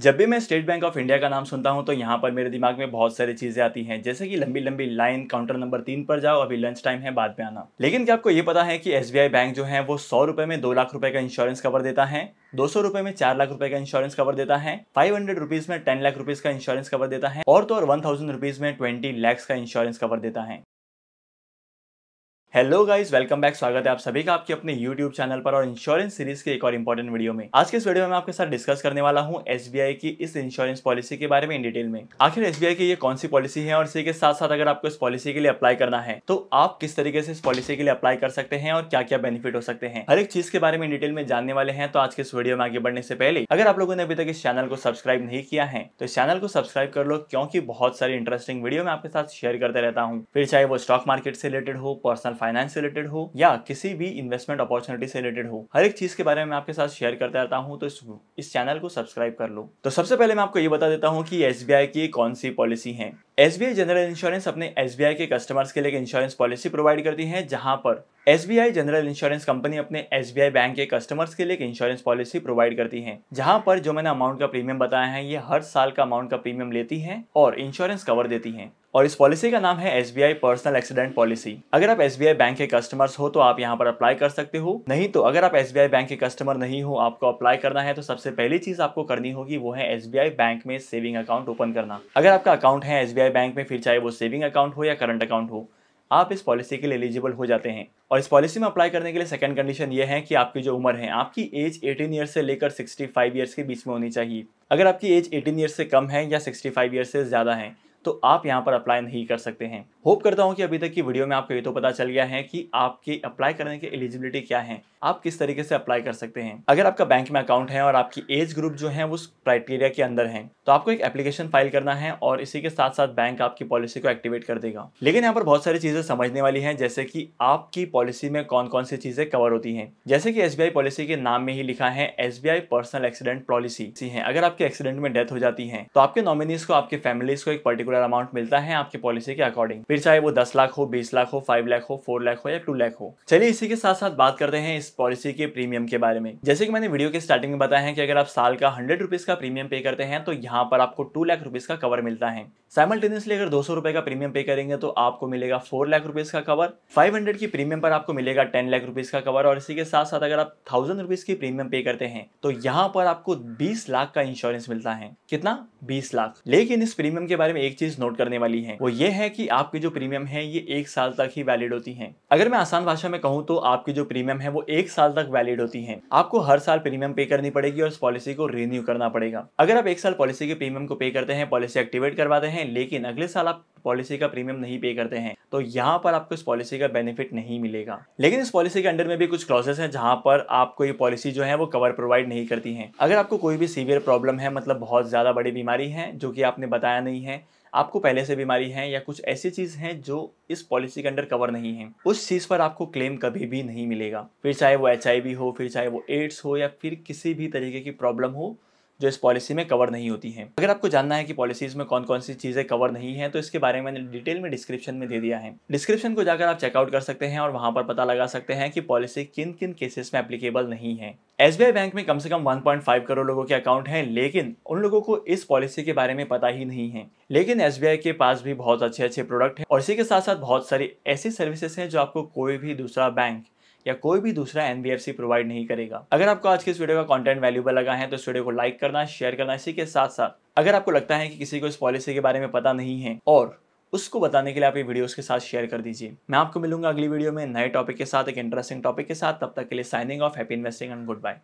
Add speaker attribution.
Speaker 1: जब भी मैं स्टेट बैंक ऑफ इंडिया का नाम सुनता हूँ तो यहाँ पर मेरे दिमाग में बहुत सारी चीज़ें आती हैं जैसे कि लंबी लंबी लाइन काउंटर नंबर तीन पर जाओ अभी लंच टाइम है बाद में आना लेकिन क्या आपको ये पता है कि एस बैंक जो है वो सौ रुपये में दो लाख रुपये का इंश्योरेंस कवर देता है दो सौ रुपए में चार लाख रुपए का इंश्योरेंस कवर देता है फाइव हंड्रेड रुपीज में टेन लाख रुपीज का इंश्योरेंस कवर देता है और तो और वन थाउजेंड रुपीज में ट्वेंटी लैक्स का इंश्योरेंस कवर देता है हेलो गाइस वेलकम बैक स्वागत है आप सभी का आपके अपने यूट्यूब चैनल पर और इंश्योरेंस सीरीज के एक और इंपॉर्टेंट वीडियो में आज के इस वीडियो में मैं आपके साथ डिस्कस करने वाला हूं एसबीआई की इस इंश्योरेंस पॉलिसी के बारे में इन डिटेल में आखिर एसबीआई की ये कौन सी पॉलिसी है और इसी के साथ साथ अगर आपको इस पॉलिसी के लिए अप्लाई करना है तो आप किस तरीके से इस पॉलिसी के लिए अप्लाई कर सकते हैं और क्या क्या बेनिफिट हो सकते हैं हर एक चीज के बारे में डिटेल में जानने वाले हैं तो आज के इस वीडियो में आगे बढ़ने से पहले अगर आप लोगों ने अभी तक इस चैनल को सब्सक्राइब नहीं किया है तो इस चैनल को सब्सक्राइब कर लो क्योंकि बहुत सारी इंटरेस्टिंग वीडियो मैं आपके साथ शेयर करते रहता हूँ फिर चाहे वो स्टॉक मार्केट से रिलेटेड हो पर्सनल फाइनेंस रिलेटेड हो या किसी भी इन्वेस्टमेंट अपॉर्चुनिटी से रिलेटेड हो हर एक चीज के बारे में आपके साथ शेयर करता रहता हूँ तो इस, इस चैनल को सब्सक्राइब कर लो तो सबसे पहले मैं आपको ये बता देता हूँ कि एस की कौन सी पॉलिसी है S B I general insurance अपने एस बी आई के कस्टमर्स के लिए एक इंश्योरेंस पॉलिसी प्रोवाइड करती है जहां पर S B I general insurance company अपने एस बी आई बैंक के कस्टमर्स के लिए एक इंश्योरेंस पॉलिसी प्रोवाइड करती है जहां पर जो मैंने अमाउंट का प्रीमियम बताया है ये हर साल का अमाउंट का प्रीमियम लेती है और इंश्योरेंस कवर देती है और इस पॉलिसी का नाम है S B I personal accident policy अगर आप एस बी आई बैंक के कस्टमर्स हो तो आप यहाँ पर अप्लाई कर सकते हो नहीं तो अगर आप एस बी आई बैंक के कस्टमर नहीं हो आपको अप्लाई करना है तो सबसे पहली चीज आपको करनी होगी वो है एस बी आई बैंक में सेविंग अकाउंट ओपन करना अगर आपका अकाउंट है एस बी आई बैंक में फिर चाहे वो सेविंग अकाउंट हो या करंट अकाउंट हो आप इस पॉलिसी के लिए एलिजिबल हो जाते हैं और इस पॉलिसी में अप्लाई करने के लिए सेकंड कंडीशन ये है कि आपकी जो उम्र है आपकी एज 18 ईयर से लेकर 65 ईयर्स के बीच में होनी चाहिए अगर आपकी एज 18 ईयर से कम है या 65 ईयर से ज़्यादा है तो आप यहाँ पर अप्लाई नहीं कर सकते हैं होप करता हूँ कि अभी तक की वीडियो में आपको ये तो पता चल गया है कि आपकी अप्लाई करने की एलिजिबिलिटी क्या है आप किस तरीके से अप्लाई कर सकते हैं अगर आपका बैंक में अकाउंट है और आपकी एज ग्रुप जो है उस क्राइटेरिया के अंदर है तो आपको एक एप्लीकेशन फाइल करना है और इसी के साथ साथ बैंक आपकी पॉलिसी को एक्टिवेट कर देगा लेकिन यहाँ पर बहुत सारी चीजें समझने वाली है जैसे की आपकी पॉलिसी में कौन कौन सी चीजें कवर होती है जैसे की एस पॉलिसी के नाम में ही लिखा है एस पर्सनल एक्सीडेंट पॉलिसी है अगर आपके एक्सीडेंट में डेथ हो जाती है तो आपके नॉमिनीज को आपके फैमिलीज को एक पर्टिकुलर पर्टिकुलर अमाउंट मिलता है आपकी पॉलिसी के अकॉर्डिंग फिर चाहे वो दस लाख हो बीस लाख हो फाइव लाख हो फोर लाख हो या टू लाख हो चलिए इसी के साथ साथ बात करते हैं इस पॉलिसी के प्रीमियम के बारे में जैसे कि मैंने वीडियो के स्टार्टिंग में बताया है कि अगर आप साल का हंड्रेड रुपीज का प्रीमियम पे करते हैं तो यहाँ पर आपको टू लाख रुपीज का कवर मिलता है साइमल्टेनियसली अगर दो सौ रुपए का प्रीमियम पे करेंगे तो आपको मिलेगा फोर लाख रुपीज का कवर फाइव हंड्रेड की प्रीमियम पर आपको मिलेगा टेन लाख रुपीज का कवर और इसी के साथ साथ अगर आप थाउजेंड रुपीज की प्रीमियम पे करते हैं तो यहाँ पर आपको बीस लाख का इंश्योरेंस मिलता है कितना बीस लाख लेकिन इस प्रीमियम के बारे में एक चीज नोट करने वाली है वो ये है कि आपके जो प्रीमियम है ये एक साल तक ही वैलिड होती है अगर मैं आसान भाषा में कहूँ तो आपकी जो प्रीमियम है वो एक साल तक वैलिड होती है आपको हर साल प्रीमियम पे करनी पड़ेगी और इस पॉलिसी को रिन्यू करना पड़ेगा अगर आप एक साल पॉलिसी के प्रीमियम को पे करते हैं पॉलिसी एक्टिवेट करवाते हैं लेकिन अगले साल आप पॉलिसी का प्रीमियम नहीं पे करते हैं तो यहाँ पर आपको इस पॉलिसी का बेनिफिट नहीं मिलेगा लेकिन इस पॉलिसी के अंडर में भी कुछ क्लॉजेस हैं जहाँ पर आपको ये पॉलिसी जो है वो कवर प्रोवाइड नहीं करती हैं अगर आपको कोई भी सीवियर प्रॉब्लम है मतलब बहुत ज़्यादा बड़ी बीमारी है जो कि आपने बताया नहीं है आपको पहले से बीमारी है या कुछ ऐसी चीज़ है जो इस पॉलिसी के अंडर कवर नहीं है उस चीज़ पर आपको क्लेम कभी भी नहीं मिलेगा फिर चाहे वो एच हो फिर चाहे वो एड्स हो या फिर किसी भी तरीके की प्रॉब्लम हो जो इस पॉलिसी में कवर नहीं होती हैं अगर आपको जानना है कि पॉलिसीज़ में कौन कौन सी चीज़ें कवर नहीं हैं तो इसके बारे में मैंने डिटेल में डिस्क्रिप्शन में दे दिया है डिस्क्रिप्शन को जाकर आप चेकआउट कर सकते हैं और वहाँ पर पता लगा सकते हैं कि पॉलिसी किन किन केसेस में एप्लीकेबल नहीं है एस बैंक में कम से कम 1.5 करोड़ लोगों के अकाउंट हैं लेकिन उन लोगों को इस पॉलिसी के बारे में पता ही नहीं है लेकिन एस के पास भी बहुत अच्छे अच्छे प्रोडक्ट हैं और इसी के साथ साथ बहुत सारी ऐसी सर्विसेज हैं जो आपको कोई भी दूसरा बैंक या कोई भी दूसरा एन प्रोवाइड नहीं करेगा अगर आपको आज के इस वीडियो का कंटेंट वैल्यूबल लगा है तो इस वीडियो को लाइक करना शेयर करना इसी के साथ साथ अगर आपको लगता है कि किसी को इस पॉलिसी के बारे में पता नहीं है और उसको बताने के लिए आप ये वीडियो के साथ शेयर कर दीजिए मैं आपको मिलूंगा अगली वीडियो में नए टॉपिक के साथ एक इंटरेस्टिंग टॉपिक के साथ तब तक के लिए signing off happy investing and good bye